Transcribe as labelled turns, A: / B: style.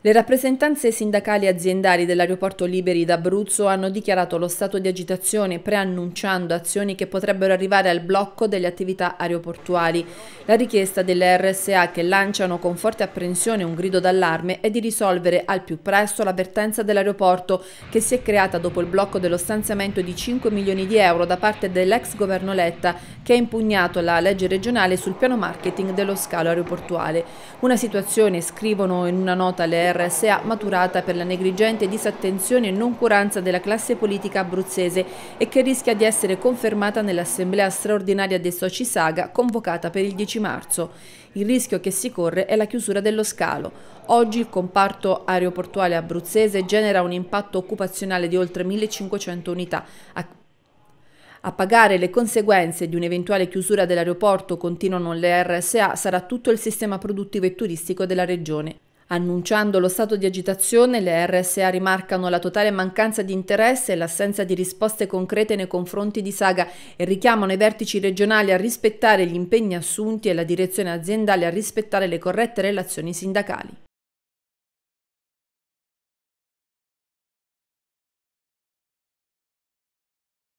A: Le rappresentanze sindacali e aziendali dell'aeroporto Liberi d'Abruzzo hanno dichiarato lo stato di agitazione preannunciando azioni che potrebbero arrivare al blocco delle attività aeroportuali. La richiesta delle RSA che lanciano con forte apprensione un grido d'allarme è di risolvere al più presto l'avvertenza dell'aeroporto che si è creata dopo il blocco dello stanziamento di 5 milioni di euro da parte dell'ex governo Letta che ha impugnato la legge regionale sul piano marketing dello scalo aeroportuale. Una situazione, scrivono in una nota le RSA maturata per la negligente disattenzione e noncuranza della classe politica abruzzese e che rischia di essere confermata nell'assemblea straordinaria dei soci Saga convocata per il 10 marzo. Il rischio che si corre è la chiusura dello scalo. Oggi il comparto aeroportuale abruzzese genera un impatto occupazionale di oltre 1500 unità, a pagare le conseguenze di un'eventuale chiusura dell'aeroporto, continuano le RSA, sarà tutto il sistema produttivo e turistico della regione. Annunciando lo stato di agitazione, le RSA rimarcano la totale mancanza di interesse e l'assenza di risposte concrete nei confronti di Saga e richiamano i vertici regionali a rispettare gli impegni assunti e la direzione aziendale a rispettare le corrette relazioni sindacali.